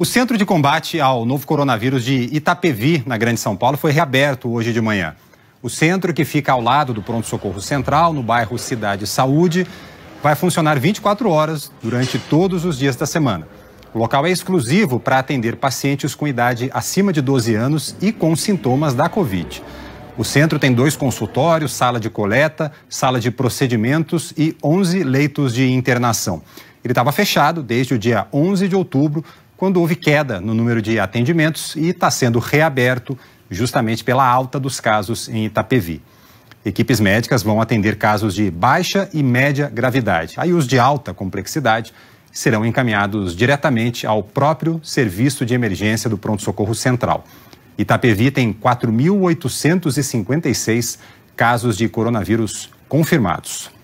O Centro de Combate ao Novo Coronavírus de Itapevi, na Grande São Paulo, foi reaberto hoje de manhã. O centro, que fica ao lado do Pronto Socorro Central, no bairro Cidade Saúde, vai funcionar 24 horas durante todos os dias da semana. O local é exclusivo para atender pacientes com idade acima de 12 anos e com sintomas da Covid. O centro tem dois consultórios, sala de coleta, sala de procedimentos e 11 leitos de internação. Ele estava fechado desde o dia 11 de outubro quando houve queda no número de atendimentos e está sendo reaberto justamente pela alta dos casos em Itapevi. Equipes médicas vão atender casos de baixa e média gravidade. Aí os de alta complexidade serão encaminhados diretamente ao próprio serviço de emergência do Pronto Socorro Central. Itapevi tem 4.856 casos de coronavírus confirmados.